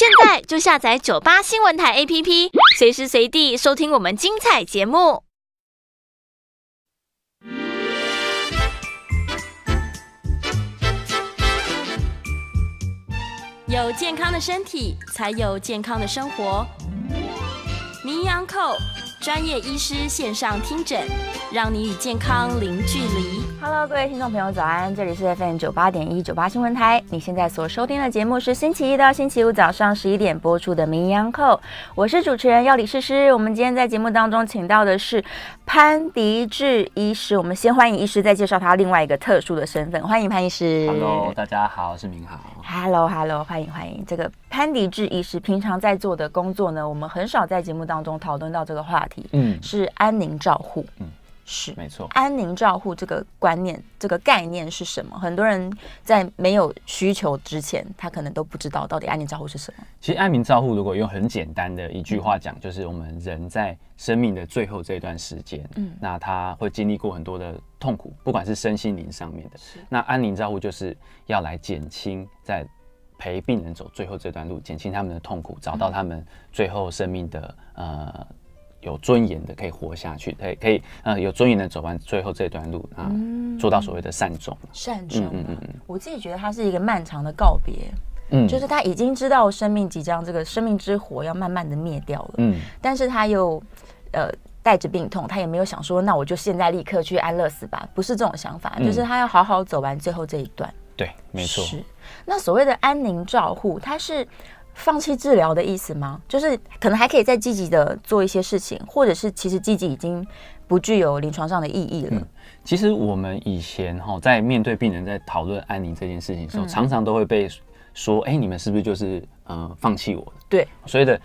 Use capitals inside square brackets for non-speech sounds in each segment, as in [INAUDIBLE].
现在就下载九八新闻台 APP，随时随地收听我们精彩节目。有健康的身体，才有健康的生活。名扬口。专业医师线上听诊，让你与健康零距离。Hello，各位听众朋友，早安！这里是 FM 九八点一九八新闻台。你现在所收听的节目是星期一到星期五早上十一点播出的《名医堂口》，我是主持人药理诗诗。我们今天在节目当中请到的是潘迪志医师，我们先欢迎医师，再介绍他另外一个特殊的身份。欢迎潘医师。Hello，大家好，我是明豪。Hello，Hello，欢迎欢迎。这个潘迪志医师平常在做的工作呢，我们很少在节目当中讨论到这个话。嗯，是安宁照护，嗯，是没错。安宁照护这个观念，这个概念是什么？很多人在没有需求之前，他可能都不知道到底安宁照护是什么。其实，安宁照护如果用很简单的一句话讲，就是我们人在生命的最后这一段时间，嗯，那他会经历过很多的痛苦，不管是身心灵上面的。那安宁照护就是要来减轻，在陪病人走最后这段路，减轻他们的痛苦，找到他们最后生命的呃。有尊严的可以活下去，可以可以呃有尊严的走完最后这段路啊，做到所谓的善终。善终，嗯嗯嗯嗯。我自己觉得他是一个漫长的告别，嗯，就是他已经知道生命即将这个生命之火要慢慢的灭掉了，嗯，但是他又呃带着病痛，他也没有想说那我就现在立刻去安乐死吧，不是这种想法，就是他要好好走完最后这一段。对，没错。那所谓的安宁照护，它是。放弃治疗的意思吗？就是可能还可以再积极的做一些事情，或者是其实积极已经不具有临床上的意义了。嗯，其实我们以前哈在面对病人在讨论安宁这件事情的时候，常常都会被说：“哎，你们是不是就是呃放弃我？”对，所以的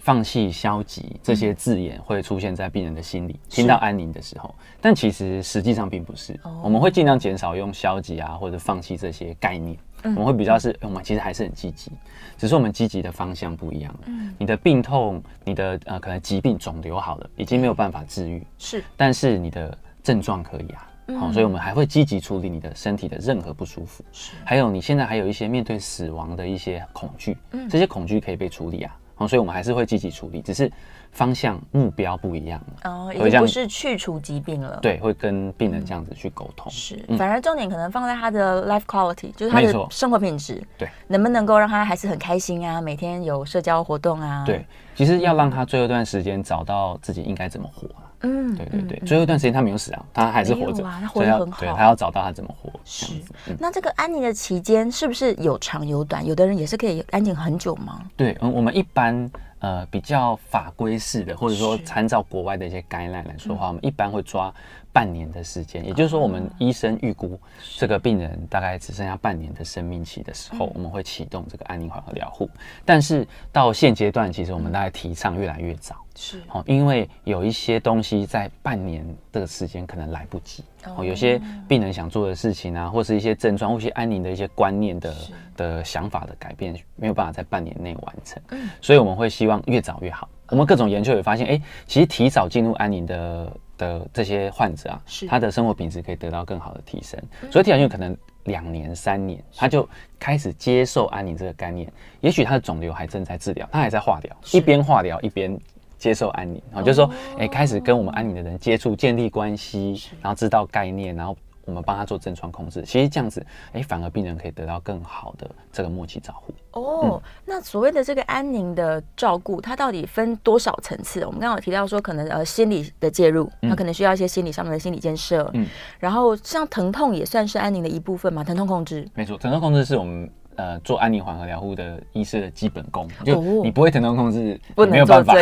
放弃、消极这些字眼会出现在病人的心里，听到安宁的时候，但其实实际上并不是。我们会尽量减少用消极啊或者放弃这些概念。我们会比较是，我们其实还是很积极，只是我们积极的方向不一样。嗯，你的病痛，你的呃，可能疾病、肿瘤好了，已经没有办法治愈，是，但是你的症状可以啊，好，所以我们还会积极处理你的身体的任何不舒服。是，还有你现在还有一些面对死亡的一些恐惧，嗯，这些恐惧可以被处理啊，好，所以我们还是会积极处理，只是。方向目标不一样哦，已经不是去除疾病了，对，会跟病人这样子去沟通，是，反而重点可能放在他的 life quality，就是他的生活品质，对，能不能够让他还是很开心啊，每天有社交活动啊，对，其实要让他最后一段时间找到自己应该怎么活。嗯，对对对，最后一段时间他没有死啊，他还是活着，他活得很好。对，他要找到他怎么活。是。那这个安宁的期间是不是有长有短？有的人也是可以安宁很久吗？对，嗯，我们一般呃比较法规式的，或者说参照国外的一些感染来说话，我们一般会抓半年的时间。也就是说，我们医生预估这个病人大概只剩下半年的生命期的时候，我们会启动这个安宁缓和疗护。但是到现阶段，其实我们大概提倡越来越早。是，哦，因为有一些东西在半年的时间可能来不及，哦，有些病人想做的事情啊，或是一些症状，或是安宁的一些观念的的想法的改变，没有办法在半年内完成，嗯，所以我们会希望越早越好。我们各种研究也发现，哎，其实提早进入安宁的的这些患者啊，是他的生活品质可以得到更好的提升。所以提早就可能两年三年，他就开始接受安宁这个概念，也许他的肿瘤还正在治疗，他还在化疗，一边化疗一边。接受安宁，然后就说，哎，开始跟我们安宁的人接触，建立关系，然后知道概念，然后我们帮他做症状控制。其实这样子，哎，反而病人可以得到更好的这个默契照顾。哦，那所谓的这个安宁的照顾，它到底分多少层次？我们刚刚有提到说，可能呃心理的介入，他可能需要一些心理上面的心理建设。嗯，然后像疼痛也算是安宁的一部分嘛，疼痛控制。没错，疼痛控制是我们。呃，做安宁缓和疗护的医师的基本功，就你不会疼痛控制，没有办法，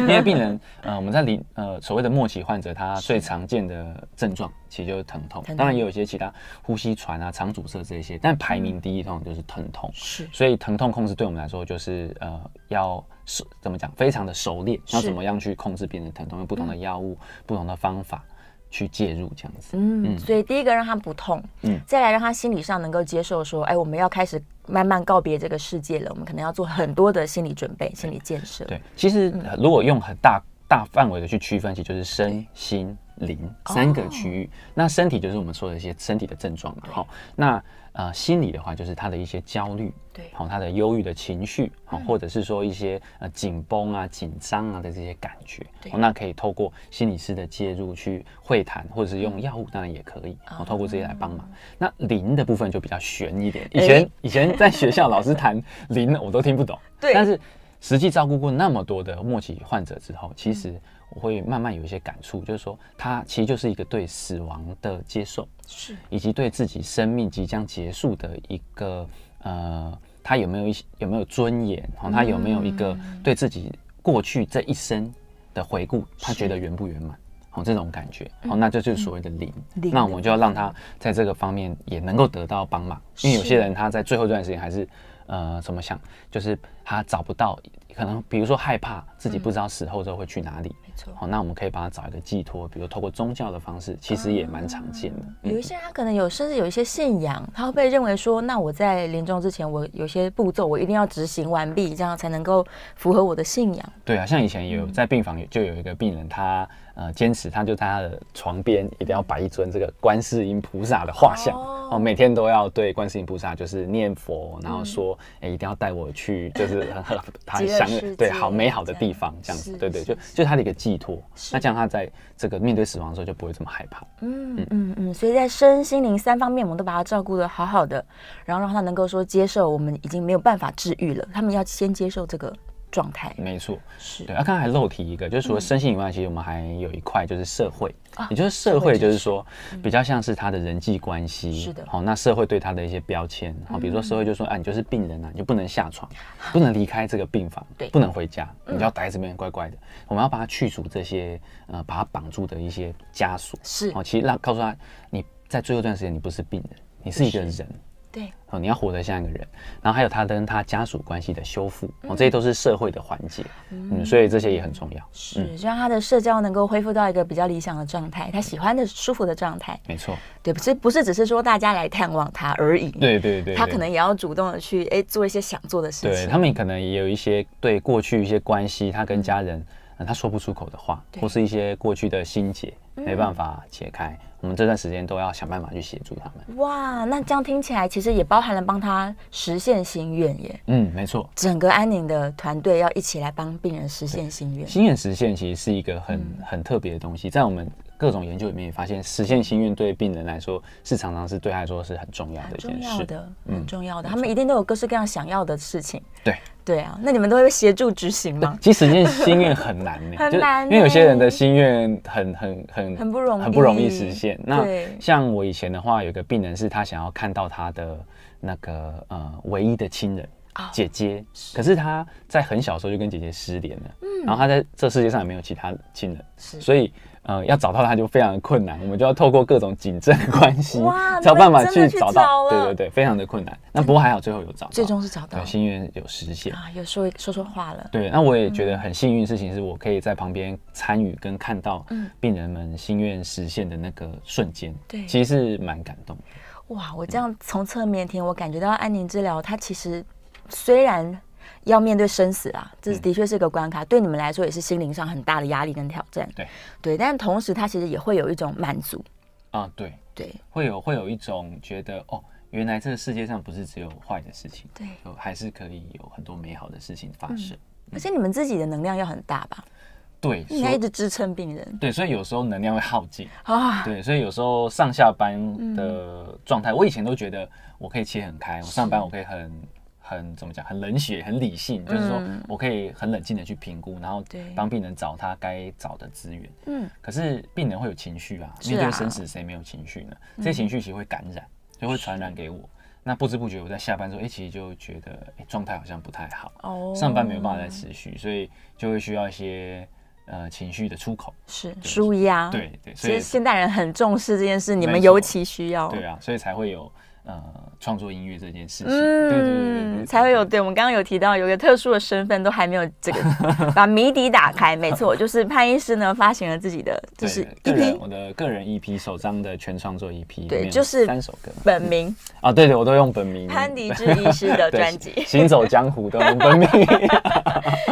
因为病人呃，我们在临呃所谓的末期患者，他最常见的症状其实就是疼痛，当然也有一些其他呼吸喘啊、肠阻塞这些，但排名第一通常就是疼痛，是，所以疼痛控制对我们来说就是呃要怎么讲，非常的熟练，要怎么样去控制病人疼痛，用不同的药物、不同的方法。去介入这样子，嗯，所以第一个让他不痛，嗯，再来让他心理上能够接受，说，哎，我们要开始慢慢告别这个世界了，我们可能要做很多的心理准备、心理建设。对，其实如果用很大。大范围的去区分，其实就是身心灵三个区域。那身体就是我们说的一些身体的症状，好。那呃，心理的话就是他的一些焦虑，对，好，他的忧郁的情绪，好，或者是说一些呃紧绷啊、紧张啊的这些感觉，对。那可以透过心理师的介入去会谈，或者是用药物，当然也可以，好，透过这些来帮忙。那灵的部分就比较悬一点。以前以前在学校老师谈灵，我都听不懂，对，但是。实际照顾过那么多的末期患者之后，其实我会慢慢有一些感触，就是说他其实就是一个对死亡的接受，是，以及对自己生命即将结束的一个呃，他有没有一些有没有尊严，好，他有没有一个对自己过去这一生的回顾，他觉得圆不圆满，好，这种感觉，好，那这就是所谓的灵，那我就要让他在这个方面也能够得到帮忙，因为有些人他在最后这段时间还是。呃，怎么想？就是他找不到，可能比如说害怕自己不知道死后之后会去哪里，没错。好，那我们可以帮他找一个寄托，比如透过宗教的方式，其实也蛮常见的。有一些他可能有，甚至有一些信仰，他会被认为说，那我在临终之前，我有些步骤我一定要执行完毕，这样才能够符合我的信仰。对啊，像以前有在病房就有一个病人，他呃坚持，他就在他的床边一定要摆一尊这个观世音菩萨的画像，哦，每天都要对观世音菩萨就是念佛，然后说。哎，一定要带我去，[LAUGHS] 就是他想对好美好的地方，这样子，对对，就就他的一个寄托。那这样他在这个面对死亡的时候就不会这么害怕。嗯嗯嗯，所以在身心灵三方面，我们都把他照顾的好好的，然后让他能够说接受我们已经没有办法治愈了，他们要先接受这个。状态没错，是对。啊，刚刚还漏提一个，就是除了身心以外，其实我们还有一块，就是社会，也就是社会，就是说比较像是他的人际关系，是的。好，那社会对他的一些标签，好，比如说社会就说，哎，你就是病人啊，你就不能下床，不能离开这个病房，对，不能回家，你就要待在这边乖乖的。我们要把他去除这些呃，把他绑住的一些枷锁，是。哦，其实让告诉他，你在最后这段时间，你不是病人，你是一个人。对哦，你要活得像一个人，然后还有他跟他家属关系的修复哦，这些都是社会的环节，嗯，所以这些也很重要。是，让他的社交能够恢复到一个比较理想的状态，他喜欢的舒服的状态。没错，对，不是不是只是说大家来探望他而已。对对对，他可能也要主动的去哎做一些想做的事情。对他们可能也有一些对过去一些关系，他跟家人，他说不出口的话，或是一些过去的心结，没办法解开。我们这段时间都要想办法去协助他们。哇，那这样听起来其实也包含了帮他实现心愿耶。嗯，没错，整个安宁的团队要一起来帮病人实现心愿。心愿实现其实是一个很很特别的东西，在我们各种研究里面也发现，实现心愿对病人来说是常常是对他来说是很重要的一件事的，很重要的。他们一定都有各式各样想要的事情。对。对啊，那你们都会协助执行吗？其实，心心愿很难，[LAUGHS] 很难，因为有些人的心愿很、很、很、很不容易、很不容易实现。那像我以前的话，有一个病人是他想要看到他的那个呃唯一的亲人姐姐，可是他在很小时候就跟姐姐失联了，然后他在这世界上也没有其他亲人，所以。嗯，要找到他就非常的困难，我们就要透过各种紧的关系，找 [LAUGHS] 办法去找到，对对对，非常的困难。那不过还好，最后有找到，最终是找到心愿有实现啊，有说说说话了。对，那我也觉得很幸运的事情是，我可以在旁边参与跟看到病人们心愿实现的那个瞬间，对，其实是蛮感动的。哇，我这样从侧面听，我感觉到安宁治疗它其实虽然。要面对生死啊，这的确是一个关卡，对你们来说也是心灵上很大的压力跟挑战。对对，但同时他其实也会有一种满足。啊，对对，会有会有一种觉得哦，原来这个世界上不是只有坏的事情，对，就还是可以有很多美好的事情发生。而且你们自己的能量要很大吧？对，你要一直支撑病人。对，所以有时候能量会耗尽啊。对，所以有时候上下班的状态，我以前都觉得我可以切很开，我上班我可以很。很怎么讲？很冷血，很理性，就是说，我可以很冷静的去评估，然后帮病人找他该找的资源。嗯，可是病人会有情绪啊，面对生死，谁没有情绪呢？这些情绪其实会感染，就会传染给我。那不知不觉，我在下班之后，哎，其实就觉得，状态好像不太好。哦，上班没有办法再持续，所以就会需要一些呃情绪的出口，是舒压。对对，所以现代人很重视这件事，你们尤其需要。对啊，所以才会有呃。创作音乐这件事情，嗯，对对对才会有。对我们刚刚有提到有个特殊的身份，都还没有这个 [LAUGHS] 把谜底打开。没错，[LAUGHS] 就是潘医师呢发行了自己的就是 EP，我的个人 EP 首张的全创作 EP，对，就是三首歌，本名啊，对对，我都用本名潘迪之医师的 [LAUGHS] 专辑《行走江湖的本名，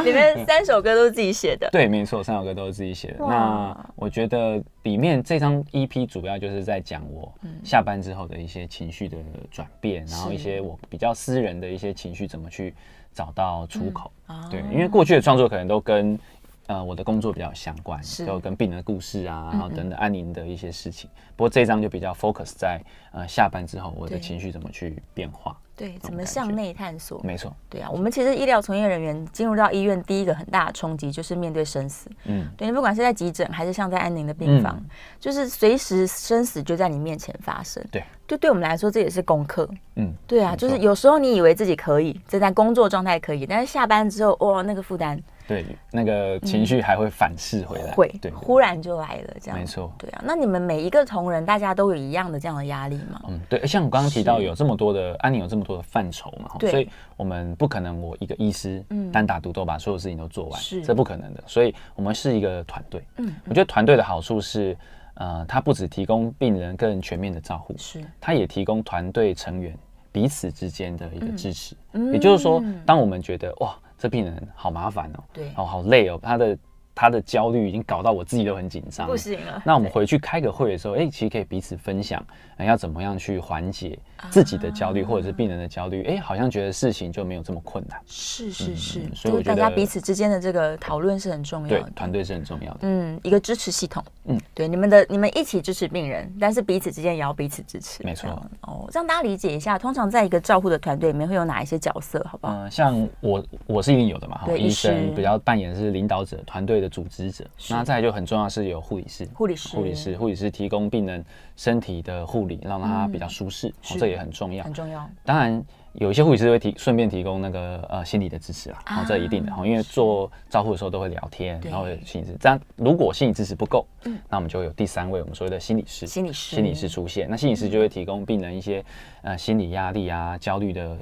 里面三首歌都是自己写的，对，没错，三首歌都是自己写的。那我觉得里面这张 EP 主要就是在讲我下班之后的一些情绪的转。变，然后一些我比较私人的一些情绪，怎么去找到出口？对，因为过去的创作可能都跟呃我的工作比较相关，都跟病人的故事啊，然后等等安宁的一些事情。不过这张就比较 focus 在呃下班之后我的情绪怎么去变化？对，怎么向内探索？没错，对啊。我们其实医疗从业人员进入到医院，第一个很大的冲击就是面对生死。嗯，对，不管是在急诊还是像在安宁的病房，就是随时生死就在你面前发生。对。就对我们来说，这也是功课。嗯，对啊，就是有时候你以为自己可以，就在工作状态可以，但是下班之后，哇，那个负担，对，那个情绪还会反噬回来，会，对，忽然就来了，这样，没错，对啊。那你们每一个同仁，大家都有一样的这样的压力吗？嗯，对。像我刚刚提到，有这么多的安宁，有这么多的范畴嘛，对，所以我们不可能我一个医师单打独斗把所有事情都做完，是，这不可能的。所以我们是一个团队。嗯，我觉得团队的好处是。呃，它不只提供病人更全面的照护，是，它也提供团队成员彼此之间的一个支持。也就是说，当我们觉得哇，这病人好麻烦哦，对，哦，好累哦，他的。他的焦虑已经搞到我自己都很紧张，不行了。那我们回去开个会的时候，哎，其实可以彼此分享，哎，要怎么样去缓解自己的焦虑，或者是病人的焦虑？哎，好像觉得事情就没有这么困难。是是是，所以大家彼此之间的这个讨论是很重要的，对，团队是很重要的，嗯，一个支持系统，嗯，对，你们的你们一起支持病人，但是彼此之间也要彼此支持，没错。哦，让大家理解一下，通常在一个照护的团队里面会有哪一些角色，好不好？嗯，像我我是一定有的嘛，对，医生比较扮演是领导者，团队的。组织者，那再就很重要是有护理师，护理师，护理师，护理师提供病人身体的护理，让他比较舒适，这也很重要，很重要。当然，有一些护理师会提顺便提供那个呃心理的支持啦，这一定的，因为做照护的时候都会聊天，然后有心理支持。但如果心理支持不够，嗯，那我们就有第三位我们所谓的心理师，心理师，心理师出现。那心理师就会提供病人一些呃心理压力啊、焦虑的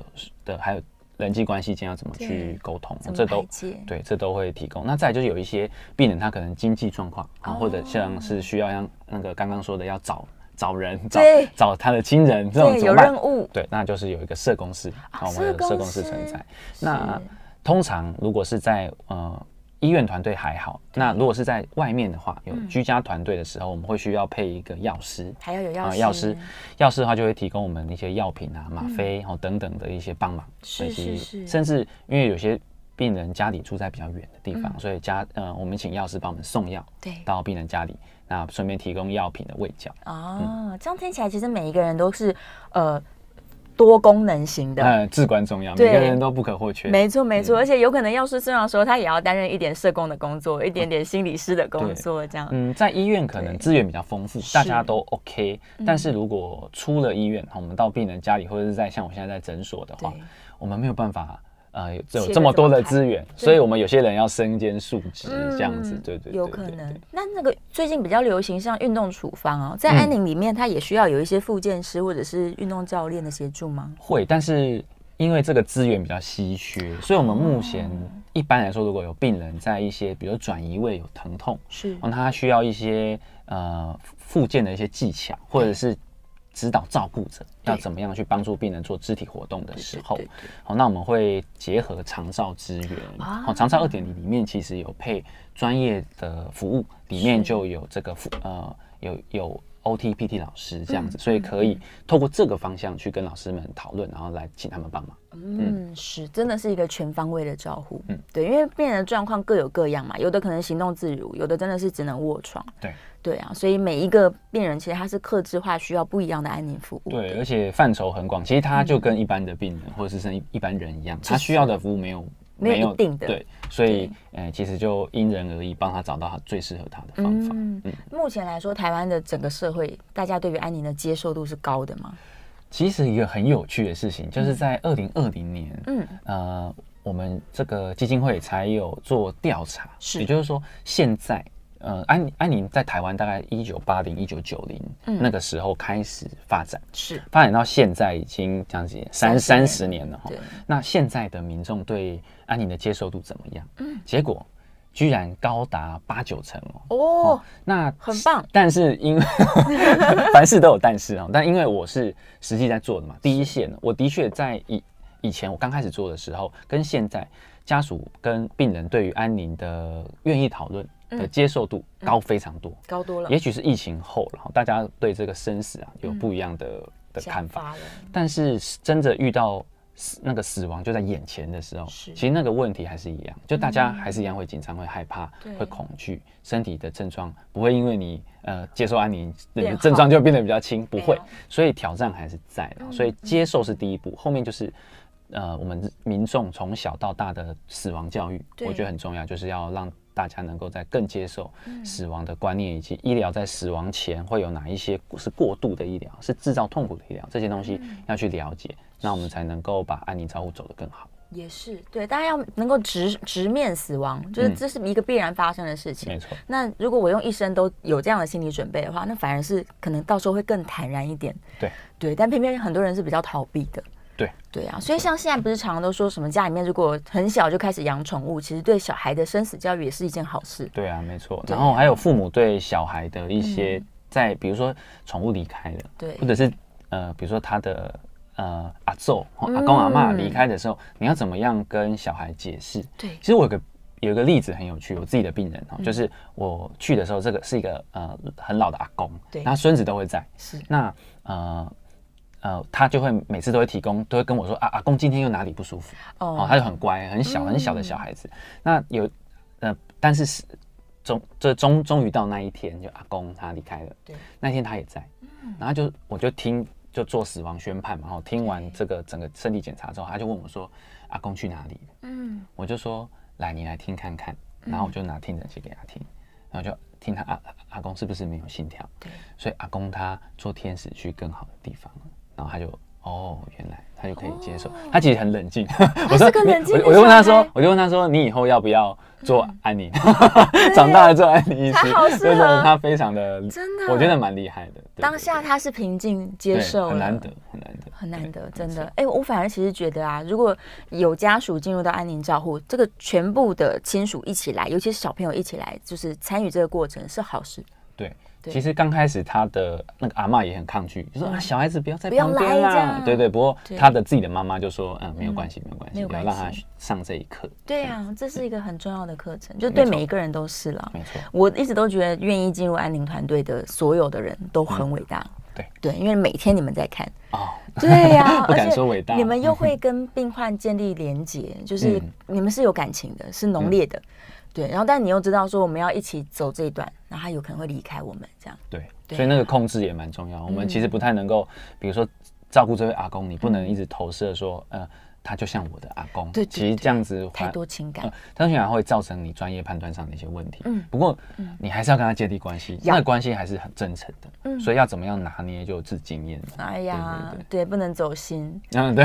的还有。人际关系间要怎么去沟通，这都对，这都会提供。那再就是有一些病人，他可能经济状况啊，或者像是需要像那个刚刚说的要找找人，找找他的亲人这种，怎么办？对，那就是有一个社工师啊，我们有社工师存在。那通常如果是在呃。医院团队还好，那如果是在外面的话，有居家团队的时候，我们会需要配一个药师，还要有药师。药师，药师的话就会提供我们那些药品啊，吗啡哦等等的一些帮忙。是是是。甚至因为有些病人家里住在比较远的地方，所以家呃，我们请药师帮我们送药到病人家里，那顺便提供药品的喂药。哦，这样听起来其实每一个人都是呃。多功能型的，嗯，至关重要，每个人都不可或缺。没错，没错，而且有可能要是正常说，他也要担任一点社工的工作，一点点心理师的工作，这样。嗯，在医院可能资源比较丰富，大家都 OK。但是如果出了医院，我们到病人家里或者是在像我现在在诊所的话，我们没有办法。啊，有有这么多的资源，所以我们有些人要身兼数职，这样子，对对，有可能。那那个最近比较流行，像运动处方哦，在安宁里面，它也需要有一些复健师或者是运动教练的协助吗？会，但是因为这个资源比较稀缺，所以我们目前一般来说，如果有病人在一些比如转移位有疼痛，是让他需要一些呃复健的一些技巧，或者是。指导照顾者要怎么样去帮助病人做肢体活动的时候，好，那我们会结合长照资源，好，长照二点零里面其实有配专业的服务，里面就有这个服呃有有 OTPT 老师这样子，所以可以透过这个方向去跟老师们讨论，然后来请他们帮忙。嗯，是，真的是一个全方位的照顾。嗯，对，因为病人的状况各有各样嘛，有的可能行动自如，有的真的是只能卧床。对。对啊，所以每一个病人其实他是克制化，需要不一样的安宁服务。对，而且范畴很广，其实他就跟一般的病人，或者是跟一般人一样，他需要的服务没有没有一定的。对，所以呃，其实就因人而异，帮他找到他最适合他的方法。嗯，目前来说，台湾的整个社会，大家对于安宁的接受度是高的吗？其实一个很有趣的事情，就是在二零二零年，嗯呃，我们这个基金会才有做调查，也就是说现在。呃，安安宁在台湾大概一九八零一九九零那个时候开始发展，是发展到现在已经这样子三三十年了哈。那现在的民众对安宁的接受度怎么样？嗯，结果居然高达八九成哦。哦，那很棒。但是因为 [LAUGHS] 凡事都有但是啊，但因为我是实际在做的嘛，第一线，我的确在以以前我刚开始做的时候，跟现在家属跟病人对于安宁的愿意讨论。的接受度高非常多，高多了。也许是疫情后，然后大家对这个生死啊有不一样的的看法。但是真的遇到死那个死亡就在眼前的时候，其实那个问题还是一样，就大家还是一样会紧张、会害怕、会恐惧。身体的症状不会因为你呃接受安宁，症状就变得比较轻，不会。所以挑战还是在，的，所以接受是第一步，后面就是呃我们民众从小到大的死亡教育，我觉得很重要，就是要让。大家能够在更接受死亡的观念，以及医疗在死亡前会有哪一些是过度的医疗，是制造痛苦的医疗这些东西要去了解，那我们才能够把安宁照护走得更好。也是对，大家要能够直直面死亡，就是这是一个必然发生的事情。没错。那如果我用一生都有这样的心理准备的话，那反而是可能到时候会更坦然一点。对对，但偏偏很多人是比较逃避的。对对啊，所以像现在不是常常都说什么家里面如果很小就开始养宠物，其实对小孩的生死教育也是一件好事。对啊，没错。然后还有父母对小孩的一些，在比如说宠物离开了，对，或者是呃，比如说他的呃阿或阿公阿妈离开的时候，你要怎么样跟小孩解释？对，其实我有个有一个例子很有趣，我自己的病人哈，就是我去的时候，这个是一个呃很老的阿公，对，然孙子都会在，是那呃。呃，他就会每次都会提供，都会跟我说啊，阿公今天又哪里不舒服？哦，他就很乖，很小很小的小孩子。那有呃，但是是终这终终于到那一天，就阿公他离开了。对，那天他也在。嗯，然后就我就听就做死亡宣判嘛，然后听完这个整个身体检查之后，他就问我说：“阿公去哪里？”嗯，我就说：“来，你来听看看。”然后我就拿听诊器给他听，然后就听他阿阿公是不是没有心跳？对，所以阿公他做天使去更好的地方了。然后他就哦，原来他就可以接受，他其实很冷静。我是很冷我就问他说，我就问他说，你以后要不要做安宁？[LAUGHS] 长大了做安宁医生，就是他非常的真的，我觉得蛮厉害的。当下他是平静接受，很难得，很难得，很难得，真的。哎，我反而其实觉得啊，如果有家属进入到安宁照护，这个全部的亲属一起来，尤其是小朋友一起来，就是参与这个过程是好事。对。其实刚开始他的那个阿妈也很抗拒，说啊小孩子不要在旁边了。对对。不过他的自己的妈妈就说，嗯，没有关系，没有关系，要让他上这一课。对啊，这是一个很重要的课程，就对每一个人都是了。没错，我一直都觉得愿意进入安宁团队的所有的人都很伟大。对对，因为每天你们在看啊，对呀，不敢说伟大，你们又会 [LAUGHS] 跟病患建立连结，就是你们是有感情的，是浓烈的。对，然后但你又知道说我们要一起走这一段，然后他有可能会离开我们这样。对，所以那个控制也蛮重要。我们其实不太能够，比如说照顾这位阿公，你不能一直投射说，嗯。他就像我的阿公，对，其实这样子太多情感，当然会造成你专业判断上的一些问题。嗯，不过你还是要跟他建立关系，那的关系还是很真诚的。嗯，所以要怎么样拿捏，就自经验哎呀，对，不能走心。嗯，对，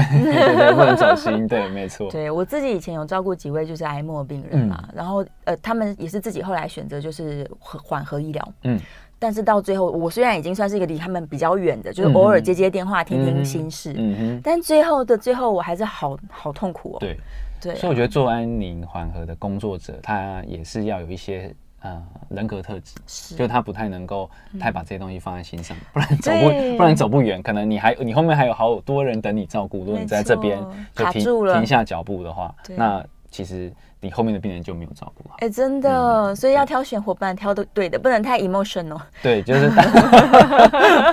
[LAUGHS] 不能走心。[LAUGHS] 对，没错。对，我自己以前有照顾几位就是癌末病人嘛，然后呃，他们也是自己后来选择就是缓和医疗。嗯。但是到最后，我虽然已经算是一个离他们比较远的，就是偶尔接接电话、听听心事，嗯哼。但最后的最后，我还是好好痛苦哦。对，对。所以我觉得做安宁缓和的工作者，他也是要有一些呃人格特质，就他不太能够太把这些东西放在心上，不然走不，不然走不远。可能你还你后面还有好多人等你照顾，如果你在这边卡住了停下脚步的话，那其实。你后面的病人就没有照顾好。哎，真的，所以要挑选伙伴，挑的对的，不能太 emotion 哦。对，就是。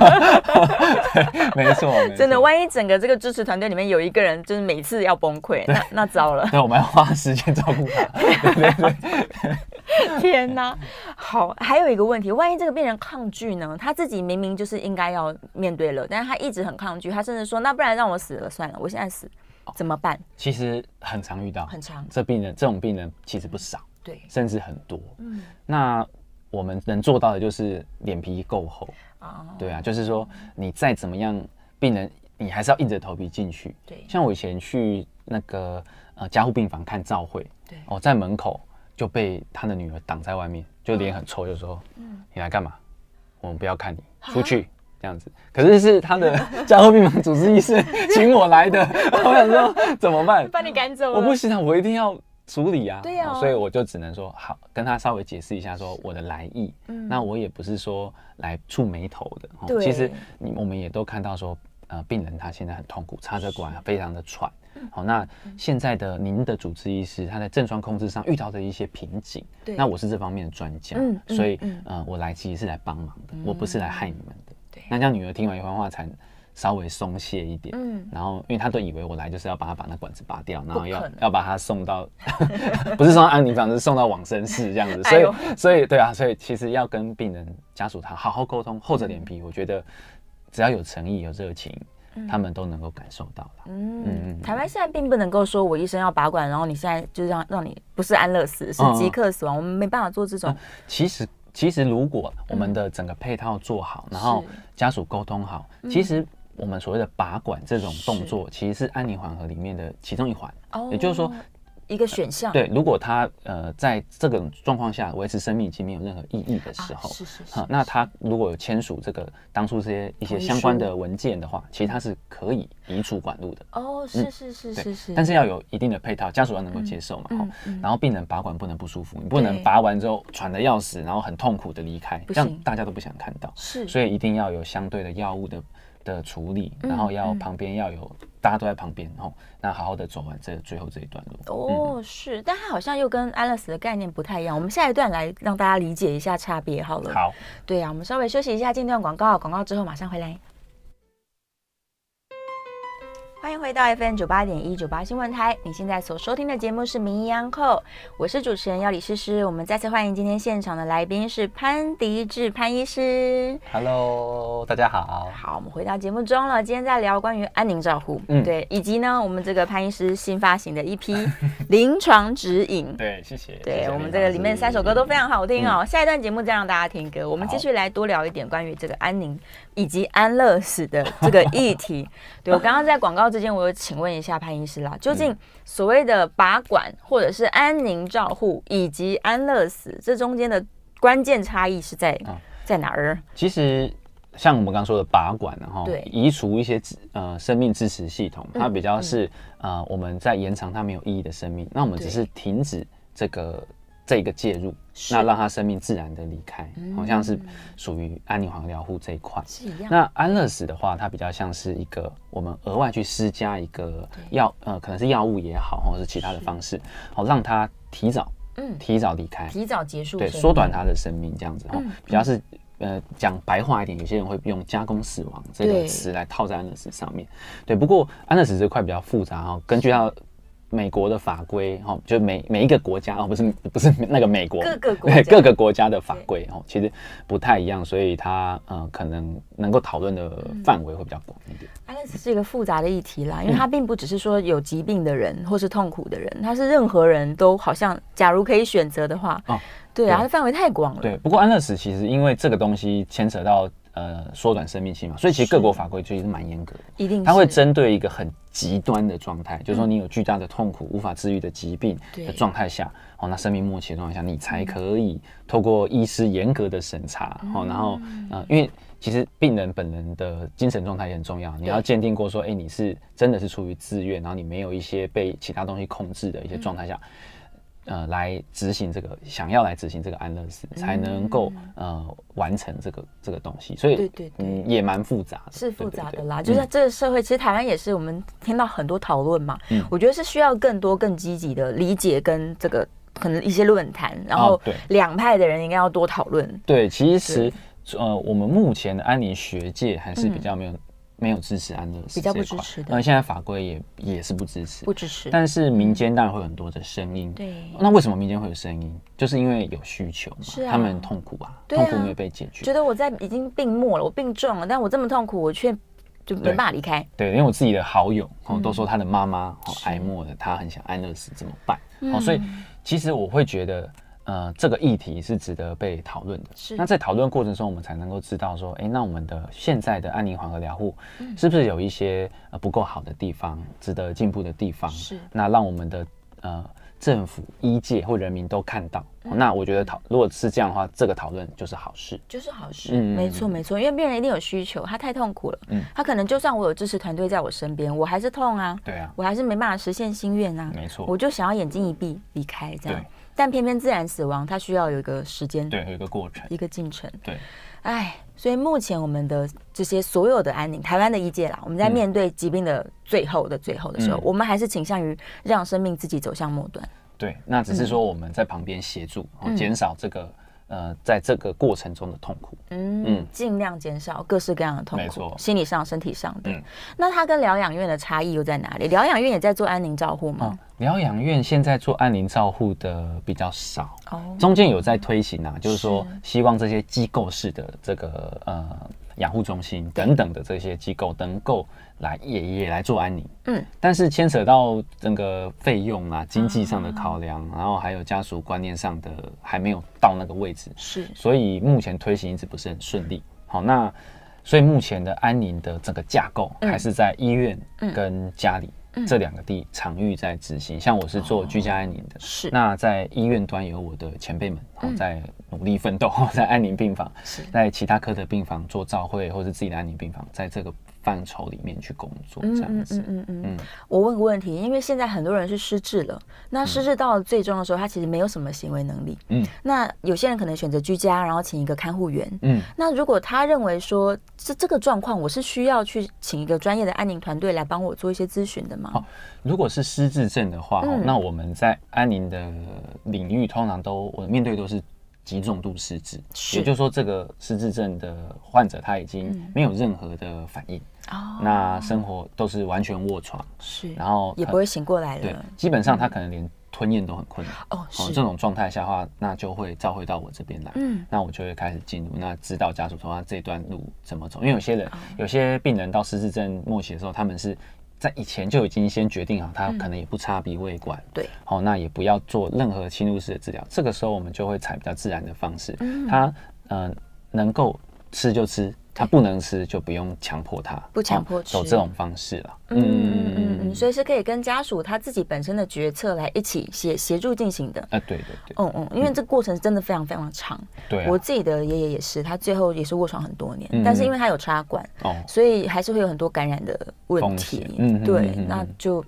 [LAUGHS] 没错。真的，万一整个这个支持团队里面有一个人，就是每次要崩溃，那那糟了。那我们要花时间照顾他。[LAUGHS] 天哪，好，还有一个问题，万一这个病人抗拒呢？他自己明明就是应该要面对了，但是他一直很抗拒，他甚至说：“那不然让我死了算了，我现在死。”怎么办？其实很常遇到，很常这病人这种病人其实不少，对，甚至很多。嗯，那我们能做到的就是脸皮够厚啊。对啊，就是说你再怎么样，病人你还是要硬着头皮进去。对，像我以前去那个呃加护病房看照会，对，我在门口就被他的女儿挡在外面，就脸很臭，就说：“嗯，你来干嘛？我们不要看你，出去。”这样子，可是是他的 [LAUGHS] 加护病房主治医师请我来的，[LAUGHS] 我想说怎么办？把你赶走？我不行，啊，我一定要处理啊。对呀，所以我就只能说好，跟他稍微解释一下，说我的来意。嗯，那我也不是说来触眉头的。哦、其实你我们也都看到说，呃，病人他现在很痛苦，插着管，非常的喘。好，那现在的您的主治医师他在症状控制上遇到的一些瓶颈，那我是这方面的专家，所以呃，我来其实是来帮忙的，我不是来害你们。那像女儿听完一番话才稍微松懈一点，嗯，然后因为她都以为我来就是要把她把那管子拔掉，然后要要把她送到，[LAUGHS] 不是送到安宁房，是送到往生室这样子，所以所以对啊，所以其实要跟病人家属他好好沟通，厚着脸皮，我觉得只要有诚意有热情，他们都能够感受到了。嗯，台湾现在并不能够说我医生要拔管，然后你现在就让让你不是安乐死，是即刻死亡，我们没办法做这种。其实。其实，如果我们的整个配套做好，然后家属沟通好，其实我们所谓的拔管这种动作，其实是安宁缓和里面的其中一环。也就是说。一个选项对，如果他呃在这个状况下维持生命已经没有任何意义的时候，是是是，哈，那他如果有签署这个当初这些一些相关的文件的话，其实他是可以移除管路的。哦，是是是是是，但是要有一定的配套，家属要能够接受嘛，然后病人拔管不能不舒服，你不能拔完之后喘的要死，然后很痛苦的离开，这样大家都不想看到，是，所以一定要有相对的药物的的处理，然后要旁边要有。大家都在旁边吼，那好好的走完这最后这一段路哦，是，但它好像又跟爱 c e 的概念不太一样，我们下一段来让大家理解一下差别好了。好，对啊，我们稍微休息一下，进段广告，广告之后马上回来。欢迎回到 FM 九八点一九八新闻台。你现在所收听的节目是《名医安扣》，我是主持人姚李诗诗。我们再次欢迎今天现场的来宾是潘迪志潘医师。Hello，大家好。好，我们回到节目中了。今天在聊关于安宁照护，嗯，对，以及呢，我们这个潘医师新发行的一批 [LAUGHS] 临床指引。[LAUGHS] 对，谢谢。对我们这个里面三首歌都非常好听哦。下一段节目再让大家听歌。我们继续来多聊一点关于这个安宁以及安乐死的这个议题。对我刚刚在广告。之间，我有请问一下潘医师啦，究竟所谓的拔管或者是安宁照护以及安乐死这中间的关键差异是在在哪儿？其实像我们刚刚说的拔管然哈，对，移除一些呃生命支持系统，它比较是呃我们在延长它没有意义的生命，那我们只是停止这个。这一个介入，那让他生命自然的离开，好像是属于安宁黄疗护这一块。是。那安乐死的话，它比较像是一个我们额外去施加一个药，呃，可能是药物也好，或者是其他的方式，好让他提早，嗯，提早离开，提早结束，对，缩短他的生命这样子哈。比较是，呃，讲白话一点，有些人会用加工死亡这个词来套在安乐死上面。对，不过安乐死这块比较复杂哈，根据他。美国的法规哈，就每每一个国家哦，不是不是那个美国各个对各个国家的法规哦，其实不太一样，所以它呃可能能够讨论的范围会比较广一点。安乐死是一个复杂的议题啦，因为它并不只是说有疾病的人或是痛苦的人，它是任何人都好像假如可以选择的话啊，对啊，它范围太广了。对，不过安乐死其实因为这个东西牵扯到。呃，缩短生命期嘛，所以其实各国法规其实蛮严格的，一定。它会针对一个很极端的状态，就是说你有巨大的痛苦、无法治愈的疾病的状态下，哦，那生命末期的状态下，你才可以透过医师严格的审查，哦，然后呃，因为其实病人本人的精神状态也很重要，你要鉴定过说，哎，你是真的是出于自愿，然后你没有一些被其他东西控制的一些状态下。呃，来执行这个，想要来执行这个安乐死，才能够呃完成这个这个东西，所以对对嗯也蛮复杂，的，是复杂的啦。就是这个社会，其实台湾也是，我们听到很多讨论嘛，我觉得是需要更多更积极的理解跟这个可能一些论坛，然后两派的人应该要多讨论。对，其实呃，我们目前的安宁学界还是比较没有。没有支持安乐死，比较不支持的。而现在法规也也是不支持，不支持。但是民间当然会有很多的声音。对，那为什么民间会有声音？就是因为有需求，是他们痛苦啊，痛苦没有被解决，觉得我在已经病末了，我病重了，但我这么痛苦，我却就没办法离开。对，因为我自己的好友哦，都说他的妈妈好挨末的，他很想安乐死，怎么办？好，所以其实我会觉得。呃，这个议题是值得被讨论的。是，那在讨论过程中，我们才能够知道说，哎，那我们的现在的安宁缓和疗护是不是有一些不够好的地方，值得进步的地方？是。那让我们的呃政府、医界或人民都看到。那我觉得讨，如果是这样的话，这个讨论就是好事，就是好事。嗯，没错，没错。因为病人一定有需求，他太痛苦了。嗯。他可能就算我有支持团队在我身边，我还是痛啊。对啊。我还是没办法实现心愿啊。没错。我就想要眼睛一闭离开这样。但偏偏自然死亡，它需要有一个时间，对，和一个过程，一个进程，对。哎，所以目前我们的这些所有的安宁，台湾的一界啦，我们在面对疾病的最后的最后的时候，我们还是倾向于让生命自己走向末端。对，那只是说我们在旁边协助，减少这个。呃，在这个过程中的痛苦，嗯嗯，尽量减少各式各样的痛苦，没错，心理上、身体上的。嗯，那它跟疗养院的差异又在哪里？疗养院也在做安宁照护吗？疗养院现在做安宁照护的比较少，哦，中间有在推行啊，就是说希望这些机构式的这个呃养护中心等等的这些机构能够。来也也来做安宁，嗯，但是牵扯到整个费用啊、经济上的考量，然后还有家属观念上的，还没有到那个位置，是，所以目前推行一直不是很顺利。好，那所以目前的安宁的整个架构还是在医院跟家里这两个地场域在执行。像我是做居家安宁的，是，那在医院端有我的前辈们在努力奋斗，[LAUGHS] 在安宁病房，在其他科的病房做照会，或者自己的安宁病房，在这个。范畴里面去工作这样子，嗯嗯嗯嗯嗯。我问个问题，因为现在很多人是失智了，那失智到了最终的时候，他其实没有什么行为能力。嗯，那有些人可能选择居家，然后请一个看护员。嗯，那如果他认为说这这个状况，我是需要去请一个专业的安宁团队来帮我做一些咨询的吗？如果是失智症的话，那我们在安宁的领域通常都我面对都是极重度失智，也就是说，这个失智症的患者他已经没有任何的反应。哦，那生活都是完全卧床，是，然后也不会醒过来了。对，基本上他可能连吞咽都很困难。哦，是这种状态下的话，那就会召回到我这边来。嗯，那我就会开始进入那指导家属说他这段路怎么走。因为有些人有些病人到失智症末期的时候，他们是在以前就已经先决定好，他可能也不插鼻胃管，对，好，那也不要做任何侵入式的治疗。这个时候我们就会采比较自然的方式，他呃能够。吃就吃，他不能吃就不用强迫他，不强迫走这种方式了。嗯嗯嗯嗯所随时可以跟家属他自己本身的决策来一起协协助进行的。啊，对对对。嗯嗯，因为这个过程真的非常非常长。对。我自己的爷爷也是，他最后也是卧床很多年，但是因为他有插管，哦，所以还是会有很多感染的问题。嗯嗯。对，那就。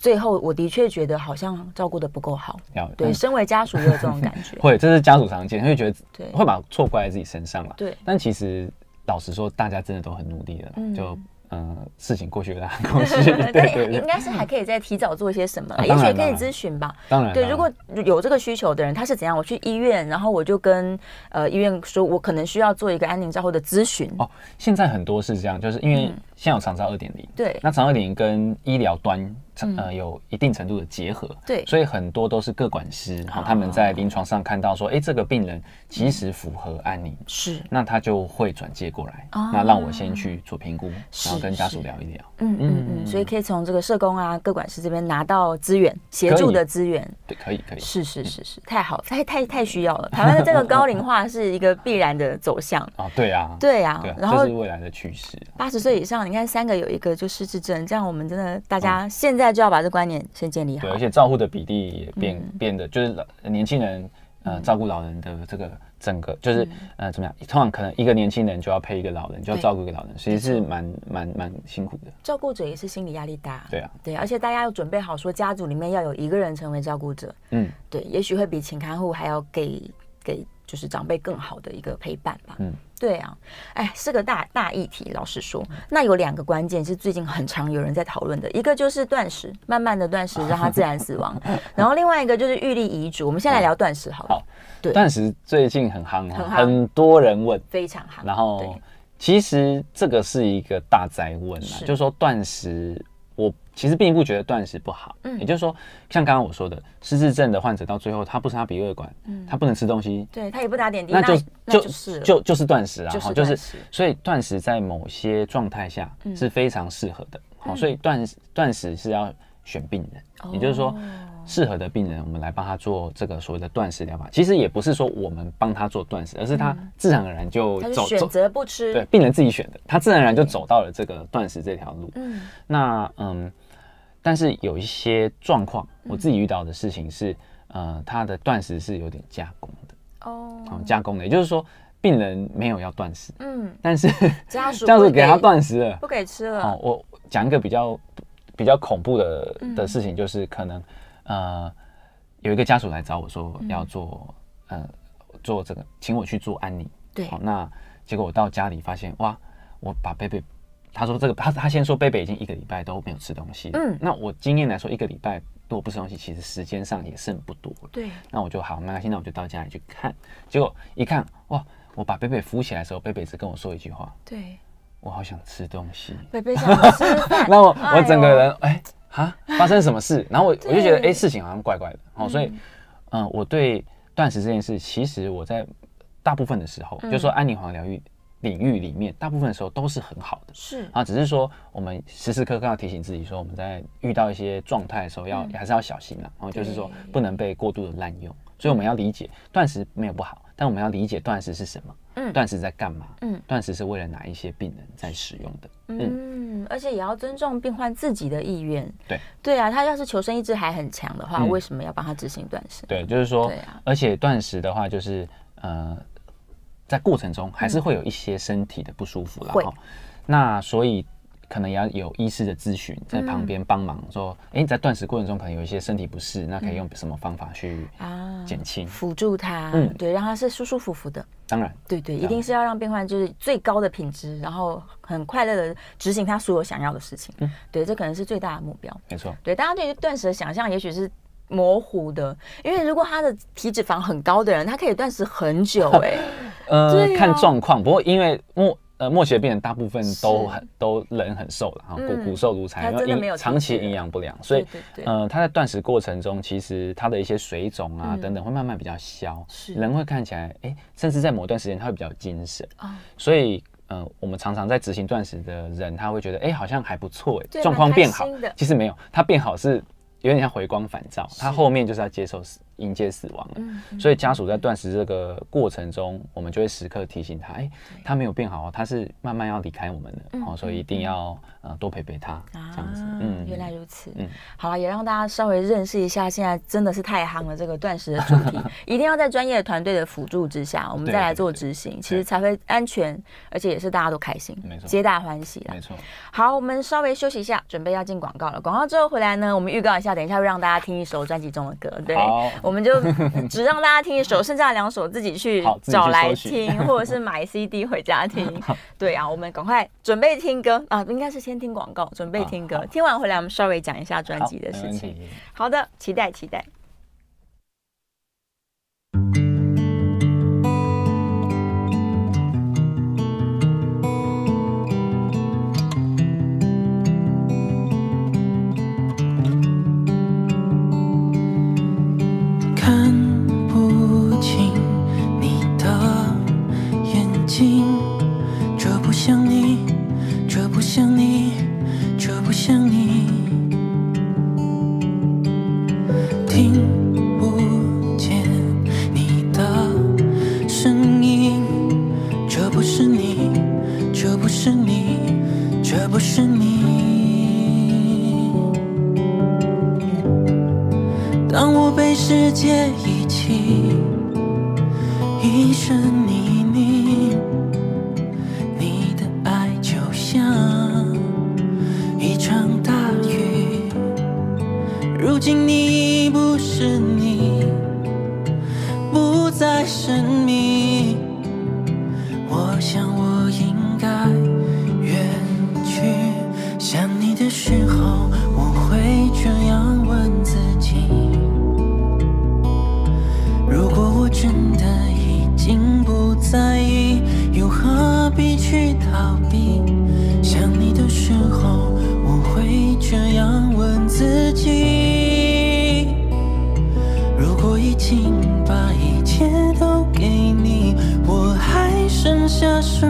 最后，我的确觉得好像照顾的不够好，对，身为家属也有这种感觉，[LAUGHS] 会，这是家属常见，会觉得，会把错怪在自己身上了，对。但其实老实说，大家真的都很努力的，就，嗯，事情过去了，过去，[LAUGHS] 对你应该是还可以再提早做一些什么，也许可以咨询吧，当然，对，如果有这个需求的人，他是怎样，我去医院，然后我就跟，呃，医院说我可能需要做一个安宁照护的咨询，哦，现在很多是这样，就是因为。现有长照二点零，对，那长二点零跟医疗端呃有一定程度的结合，对，所以很多都是各管师，好，他们在临床上看到说，哎，这个病人其实符合安宁，是，那他就会转介过来，那让我先去做评估，然后跟家属聊一聊，嗯嗯嗯，所以可以从这个社工啊、各管师这边拿到资源协助的资源，对，可以可以，是是是是，太好，太太太需要了。台湾的这个高龄化是一个必然的走向 [LAUGHS] 啊，对啊，对啊，然后是未来的趋势，八十岁以上。应该三个有一个就是智症，这样我们真的大家现在就要把这观念先建立好。对，而且照顾的比例也变变得，就是年轻人呃照顾老人的这个整个，就是呃怎么样，通常可能一个年轻人就要配一个老人，就要照顾一个老人，其实是蛮蛮蛮辛苦的。照顾者也是心理压力大，对啊，对，而且大家要准备好，说家族里面要有一个人成为照顾者，嗯，对，也许会比请看护还要给给就是长辈更好的一个陪伴吧，嗯。对啊，哎，是个大大议题。老实说，那有两个关键，是最近很常有人在讨论的。一个就是断食，慢慢的断食让它自然死亡。[LAUGHS] 然后另外一个就是预立遗嘱。我们先来聊断食，好。好，断食最近很夯，很多人问，非常夯。然后其实这个是一个大灾问啊，就是说断食我。其实并不觉得断食不好，嗯，也就是说，像刚刚我说的，失智症的患者到最后，他不插鼻胃管，嗯，他不能吃东西，对他也不打点滴，那就就就就是断食啊，就是所以断食在某些状态下是非常适合的，好，所以断断食是要选病人，也就是说，适合的病人，我们来帮他做这个所谓的断食疗法。其实也不是说我们帮他做断食，而是他自然而然就选择不吃，对，病人自己选的，他自然而然就走到了这个断食这条路。嗯，那嗯。但是有一些状况，我自己遇到的事情是，呃，他的断食是有点加工的哦，加工的，也就是说病人没有要断食，嗯，但是家属 [LAUGHS] 给他断食了，不给吃了。哦，我讲一个比较比较恐怖的的事情，就是可能，呃，有一个家属来找我说要做，呃，做这个，请我去做安宁。对，好、那结果我到家里发现，哇，我把贝贝。他说：“这个他他先说贝贝已经一个礼拜都没有吃东西，嗯，那我经验来说，一个礼拜如果不吃东西，其实时间上也剩不多了。对，那我就好那现在我就到家里去看。结果一看，哇！我把贝贝扶起来的时候，贝贝只跟我说一句话：，对我好想吃东西。贝贝想，那 [LAUGHS] 我我整个人，哎，哈，[LAUGHS] 发生什么事？然后我我就觉得，哎，事情好像怪怪的。哦，所以，嗯，我对断食这件事，其实我在大部分的时候，就说安宁疗愈。”领域里面，大部分的时候都是很好的，是。啊，只是说，我们时时刻刻要提醒自己，说我们在遇到一些状态的时候，要还是要小心啊。然后就是说，不能被过度的滥用。所以我们要理解，断食没有不好，但我们要理解断食是什么，嗯，断食在干嘛，嗯，断食是为了哪一些病人在使用的，嗯，而且也要尊重病患自己的意愿，对，对啊，他要是求生意志还很强的话，为什么要帮他执行断食？对，就是说，对啊，而且断食的话，就是呃。在过程中还是会有一些身体的不舒服了哈，那所以可能也要有医师的咨询在旁边帮忙，说，哎你在断食过程中可能有一些身体不适，那可以用什么方法去啊减轻辅助他？嗯，对，让他是舒舒服服的。当然，对对，一定是要让病患就是最高的品质，然后很快乐的执行他所有想要的事情。嗯，对，这可能是最大的目标。没错，对，大家对于断食的想象也许是。模糊的，因为如果他的体脂肪很高的人，他可以断食很久哎。[LAUGHS] 呃，看状况。不过因为末呃墨血病大部分都很都人很瘦了哈，骨骨瘦如柴，因为长期营养不良，所以呃他在断食过程中，其实他的一些水肿啊等等会慢慢比较消，人会看起来哎，甚至在某段时间他会比较精神啊。所以呃我们常常在执行断食的人，他会觉得哎好像还不错哎，状况变好。其实没有，他变好是。有点像回光返照，他后面就是要接受死。迎接死亡了，所以家属在断食这个过程中，我们就会时刻提醒他：哎，他没有变好他是慢慢要离开我们的哦，所以一定要呃多陪陪他，这样子。嗯，原来如此。嗯，好了，也让大家稍微认识一下，现在真的是太夯了这个断食的主题，[LAUGHS] 一定要在专业团队的辅助之下，我们再来做执行，其实才会安全，而且也是大家都开心，没错，皆大欢喜没错。好，我们稍微休息一下，准备要进广告了。广告之后回来呢，我们预告一下，等一下会让大家听一首专辑中的歌，对。我们就只让大家听一首，剩下两首自己去找来听，或者是买 CD 回家听。[LAUGHS] 对啊，我们赶快准备听歌啊！应该是先听广告，准备听歌，听完回来我们稍微讲一下专辑的事情。好的，期待期待。想你，听不见你的声音。这不是你，这不是你，这不是你。当我被世界遗弃，一失你。今你已不是你，不在身边。mushroom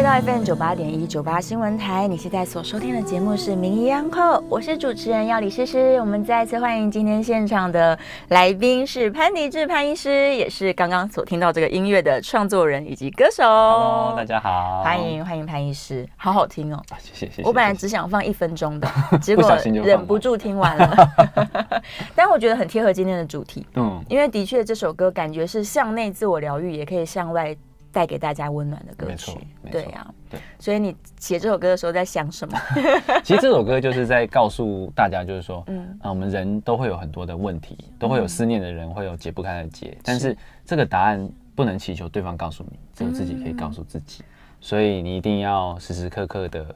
回到一份九八点一九八新闻台，你现在所收听的节目是《名医安客》，我是主持人要李诗诗。我们再次欢迎今天现场的来宾是潘迪志潘医师，也是刚刚所听到这个音乐的创作人以及歌手。Hello，大家好，欢迎欢迎潘医师，好好听哦。谢谢谢谢。我本来只想放一分钟的，[LAUGHS] 结果忍不住听完了。[LAUGHS] 但我觉得很贴合今天的主题，嗯，因为的确这首歌感觉是向内自我疗愈，也可以向外。带给大家温暖的歌曲，对呀，对。所以你写这首歌的时候在想什么？[LAUGHS] 其实这首歌就是在告诉大家，就是说，嗯，啊，我们人都会有很多的问题，都会有思念的人，会有解不开的结。但是这个答案不能祈求对方告诉你，只有自己可以告诉自己。所以你一定要时时刻刻的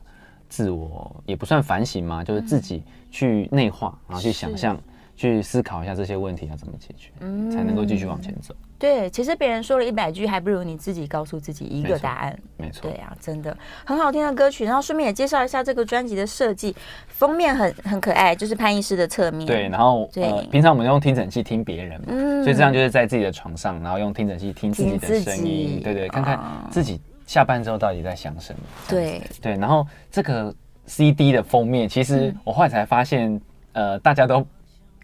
自我，也不算反省嘛，就是自己去内化，然后去想象，去思考一下这些问题要怎么解决，才能够继续往前走。对，其实别人说了一百句，还不如你自己告诉自己一个答案。没错，对啊，真的很好听的歌曲。然后顺便也介绍一下这个专辑的设计，封面很很可爱，就是潘医师的侧面。对，然后对，平常我们用听诊器听别人嘛，所以这样就是在自己的床上，然后用听诊器听自己的声音，对对，看看自己下班之后到底在想什么。对对，然后这个 CD 的封面，其实我后来才发现，呃，大家都。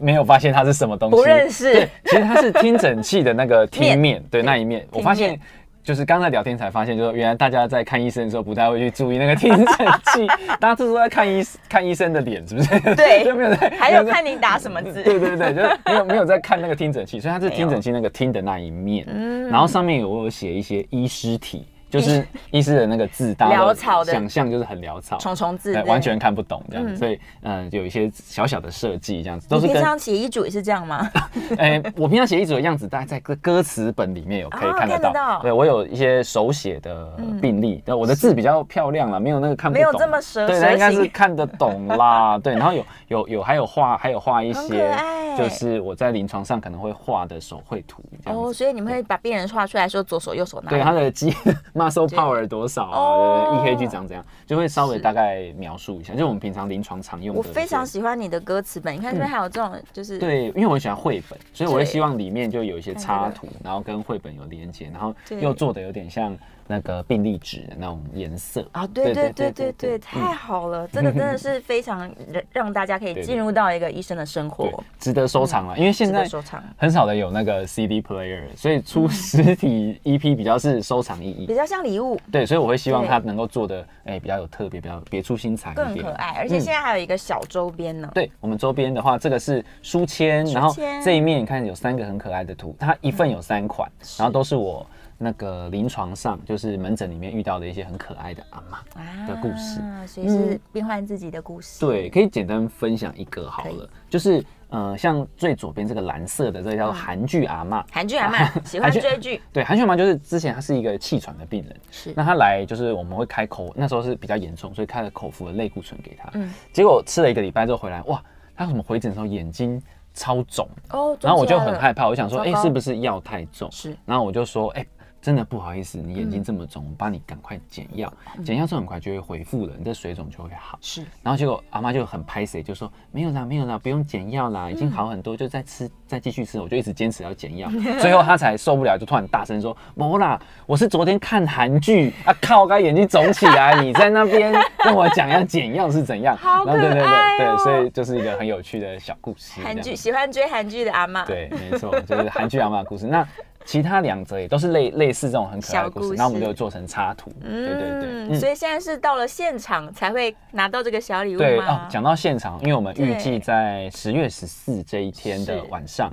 没有发现它是什么东西，不认识。对，其实它是听诊器的那个 [LAUGHS] 听面对那一面。我发现，就是刚才聊天才发现，就是原来大家在看医生的时候不太会去注意那个听诊器，[LAUGHS] 大家是说在看医看医生的脸，是不是？对，就 [LAUGHS] 没有在。还有看你打什么字？对对对，就没有没有在看那个听诊器，所以它是听诊器那个听的那一面。然后上面有有写一些医师体。就是医师 [LAUGHS] 的那个字，潦草的，想象就是很潦草，重重字，完全看不懂这样。所以，嗯，有一些小小的设计这样子，都是平常写医嘱也是这样吗？[LAUGHS] 哎，我平常写医嘱的样子，大概在歌歌词本里面有可以看得到。对我有一些手写的病例，但我的字比较漂亮了，没有那个看不懂，没有这么蛇对，应该是看得懂啦。对，然后有有有还有画，还有画一些，就是我在临床上可能会画的手绘图。哦，所以你们会把病人画出来，说左手右手拿？对，他的肌。[LAUGHS] 那 so power 多少啊？一黑局长怎样？就会稍微大概描述一下，就我们平常临床常用。我非常喜欢你的歌词本，你看这边还有这种，就是对，因为我喜欢绘本，所以我会希望里面就有一些插图，然后跟绘本有连接，然后又做的有点像。那个病历纸的那种颜色啊，对对对对对，太好了，这个真的是非常让大家可以进入到一个医生的生活，值得收藏了。因为现在很少的有那个 CD player，所以出实体 EP 比较是收藏意义，比较像礼物。对，所以我会希望它能够做的哎比较有特别，比较别出心裁。更可爱，而且现在还有一个小周边呢。对我们周边的话，这个是书签，然后这一面你看有三个很可爱的图，它一份有三款，然后都是我。那个临床上就是门诊里面遇到的一些很可爱的阿妈的故事，所以是病患自己的故事。对，可以简单分享一个好了，就是呃，像最左边这个蓝色的这个叫做韩剧阿妈，韩剧阿妈 [LAUGHS] 喜欢追剧。对，韩剧阿妈就是之前她是一个气喘的病人，是。那她来就是我们会开口，那时候是比较严重，所以开了口服的类固醇给她。嗯。结果吃了一个礼拜之后回来，哇，她什么回诊时候眼睛超肿哦，然后我就很害怕，我想说，哎，是不是药太重？是。然后我就说，哎。真的不好意思，你眼睛这么肿，我帮你赶快减药。减药之后很快就会恢复了，你的水肿就会好。是，然后结果阿妈就很拍谁，就说没有啦，没有啦，不用减药啦，已经好很多，就在吃，再继续吃。我就一直坚持要减药，[LAUGHS] 最后她才受不了，就突然大声说：，没啦，我是昨天看韩剧，啊靠，该眼睛肿起来，你在那边跟我讲要减药是怎样？好对对对对，所以就是一个很有趣的小故事。韩剧喜欢追韩剧的阿妈。对，没错，就是韩剧阿妈故事。那。其他两则也都是类类似这种很可爱的故事，然后我们就做成插图。对对对，所以现在是到了现场才会拿到这个小礼物吗？对哦，讲到现场，因为我们预计在十月十四这一天的晚上，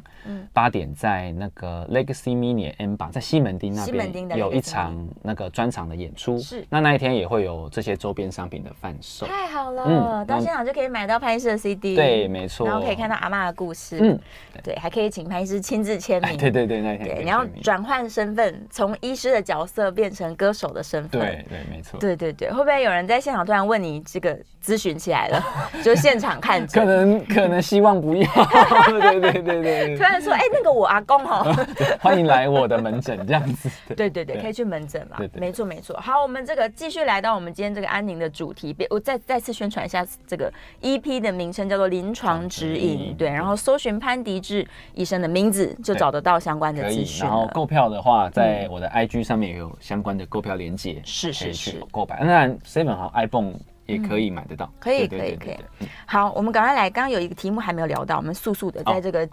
八点在那个 Legacy Mini m 榜，在西门町那边有一场那个专场的演出。是，那那一天也会有这些周边商品的贩售。太好了，嗯，到现场就可以买到拍师的 CD，对，没错，然后可以看到阿妈的故事，嗯，对，还可以请拍师亲自签名。对对对，那天对，然后。转换身份，从医师的角色变成歌手的身份。对对，没错。对对对，会不会有人在现场突然问你这个咨询起来了？[LAUGHS] 就现场看可能可能，希望不要。[LAUGHS] 对对对对，突然说，哎，那个我阿公哈，[LAUGHS] 欢迎来我的门诊这样子。对对对，可以去门诊嘛。没错没错。好，我们这个继续来到我们今天这个安宁的主题。别，我再再次宣传一下这个 EP 的名称叫做《临床指引》。对，然后搜寻潘迪志医生的名字，就找得到相关的资讯。然后购票的话，在我的 IG 上面也有相关的购票链接，是是是，购买。当然，Seven 和 iPhone 也可以买得到。可以可以可以。好，我们赶快来，刚刚有一个题目还没有聊到，我们速速的在这个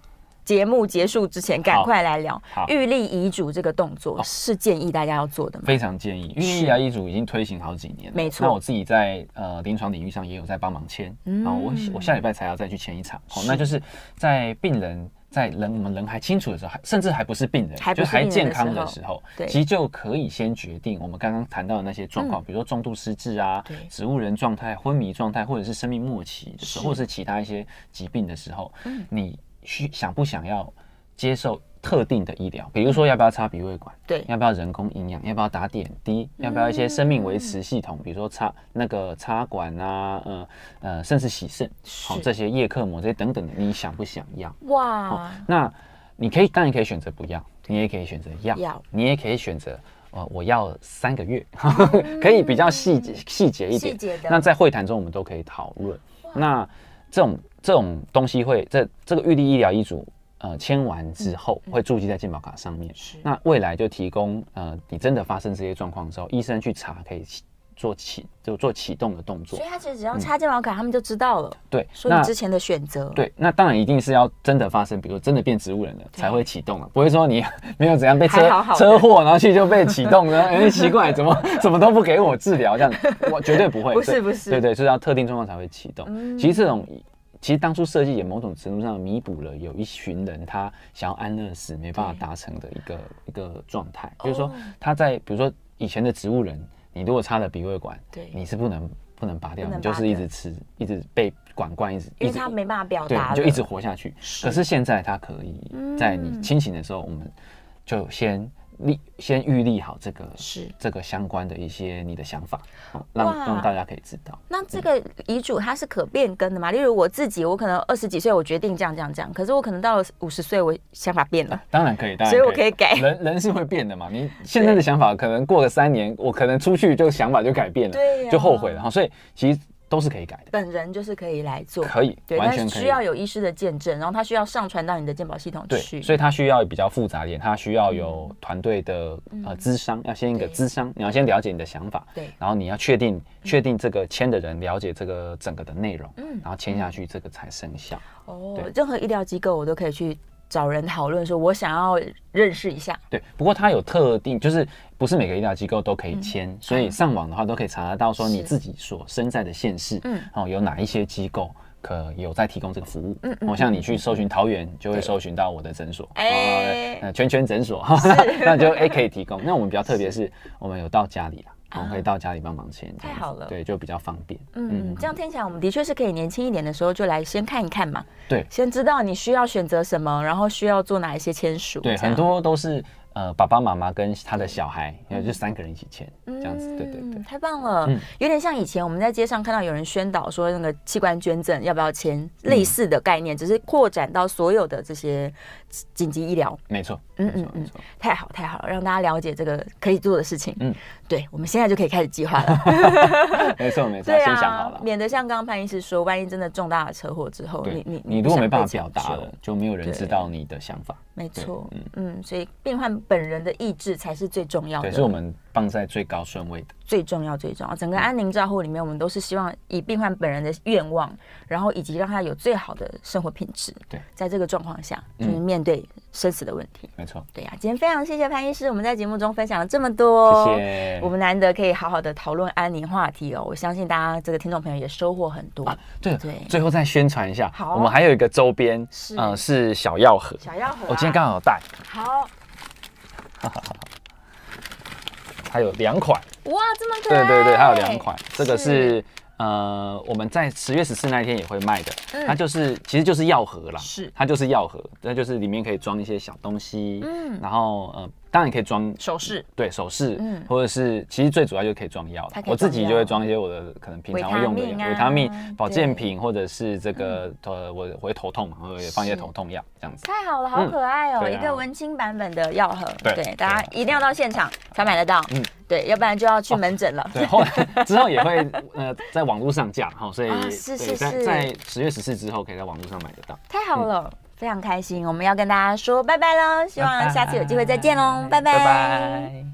节目结束之前赶快来聊。预立遗嘱这个动作是建议大家要做的吗？非常建议，预立遗嘱已经推行好几年，没错。那我自己在呃临床领域上也有在帮忙签，然后我我下礼拜才要再去签一场。好，那就是在病人。在人我们人还清楚的时候，甚至还不是病人，就还健康的时候，其实就可以先决定我们刚刚谈到的那些状况，比如说重度失智啊、植物人状态、昏迷状态，或者是生命末期，或者是其他一些疾病的时候，你需想不想要接受？特定的医疗，比如说要不要插鼻胃管，对，要不要人工营养，要不要打点滴，要不要一些生命维持系统，比如说插那个插管啊，呃呃，甚至洗肾，好，这些叶克膜这些等等的，你想不想要？哇，那你可以，当然可以选择不要，你也可以选择要，要，你也可以选择，呃，我要三个月，[LAUGHS] 可以比较细节细节一点，那在会谈中我们都可以讨论。那这种这种东西会，这这个预立医疗医嘱。呃，签完之后会注记在健保卡上面。是。那未来就提供呃，你真的发生这些状况的时候，医生去查可以做启，就做启动的动作。所以他其实只要插健保卡，他们就知道了。对。所以之前的选择。对，那当然一定是要真的发生，比如真的变植物人了才会启动了，不会说你 [LAUGHS] 没有怎样被车车祸然后去就被启动了。[LAUGHS] 哎，奇怪，怎么怎么都不给我治疗这样？我绝对不会。不是不是。对对，是要特定状况才会启动。其实这种。其实当初设计也某种程度上弥补了有一群人他想要安乐死没办法达成的一个一个状态，就是说他在比如说以前的植物人，你如果插了鼻胃管，对，你是不能不能拔掉，你就是一直吃，一直被管灌，一直因为他没办法表达，你就一直活下去。可是现在他可以在你清醒的时候，我们就先。立先预立好这个是这个相关的一些你的想法，好让让大家可以知道。那这个遗嘱它是可变更的吗？例如我自己，我可能二十几岁我决定这样这样这样，可是我可能到了五十岁我想法变了，当然可以，当然，所以我可以改。人人是会变的嘛，你现在的想法可能过了三年，我可能出去就想法就改变了，对，就后悔了。所以其实。都是可以改的，本人就是可以来做，可以，对，完全需要有医师的见证，然后他需要上传到你的健保系统去，对，所以他需要比较复杂一点，他需要有团队的呃资商，要先一个资商，你要先了解你的想法，对，然后你要确定确定这个签的人了解这个整个的内容，嗯，然后签下去这个才生效，哦，任何医疗机构我都可以去。找人讨论，说我想要认识一下。对，不过他有特定，就是不是每个医疗机构都可以签，所以上网的话都可以查得到，说你自己所身在的县市，嗯，哦，有哪一些机构可有在提供这个服务？嗯我像你去搜寻桃园，就会搜寻到我的诊所，[LAUGHS] 哎，呃，全诊所，那就哎可以提供。那我们比较特别是，我们有到家里啦，我可以到家里帮忙签，太好了，对，就比较方便。嗯，这样听起来我们的确是可以年轻一点的时候就来先看一看嘛。对，先知道你需要选择什么，然后需要做哪一些签署。对，很多都是呃爸爸妈妈跟他的小孩，后就三个人一起签，这样子。对对对，太棒了，有点像以前我们在街上看到有人宣导说那个器官捐赠要不要签，类似的概念，只是扩展到所有的这些紧急医疗。没错，嗯嗯嗯，太好太好了，让大家了解这个可以做的事情。嗯。对，我们现在就可以开始计划了。[LAUGHS] 没错，没错，先想好了，免得像刚刚潘医师说，万一真的重大车祸之后，你你你如果没办法表达了，就没有人知道你的想法。没错，嗯嗯，所以病患本人的意志才是最重要的，是我们放在最高顺位的，最重要、最重要。整个安宁照护里面，我们都是希望以病患本人的愿望，然后以及让他有最好的生活品质。对，在这个状况下，就是面对生死的问题。没错，对呀，今天非常谢谢潘医师，我们在节目中分享了这么多，谢谢。我们难得可以好好的讨论安宁话题哦，我相信大家这个听众朋友也收获很多啊。对，最后再宣传一下，我们还有一个周边，呃、是小药盒，小药盒，我今天刚好带。好，[LAUGHS] 还有两款，哇，这么对对对，还有两款，这个是呃，我们在十月十四那一天也会卖的，它就是其实就是药盒啦，是它就是药盒，那就是里面可以装一些小东西，嗯，然后呃。当然可以装首饰，对首饰，或者是其实最主要就可以装药。我自己就会装一些我的可能平常会用的维他命、保健品，或者是这个呃，我我会头痛嘛，然后也放一些头痛药这样子。太好了，好可爱哦！一个文青版本的药盒，对大家一定要到现场才买得到。嗯，对，要不然就要去门诊了。对，后 [LAUGHS] 来之后也会呃在网络上架哈，所以是是在十月十四之后可以在网络上买得到。太好了。非常开心，我们要跟大家说拜拜喽！希望下次有机会再见喽，拜拜。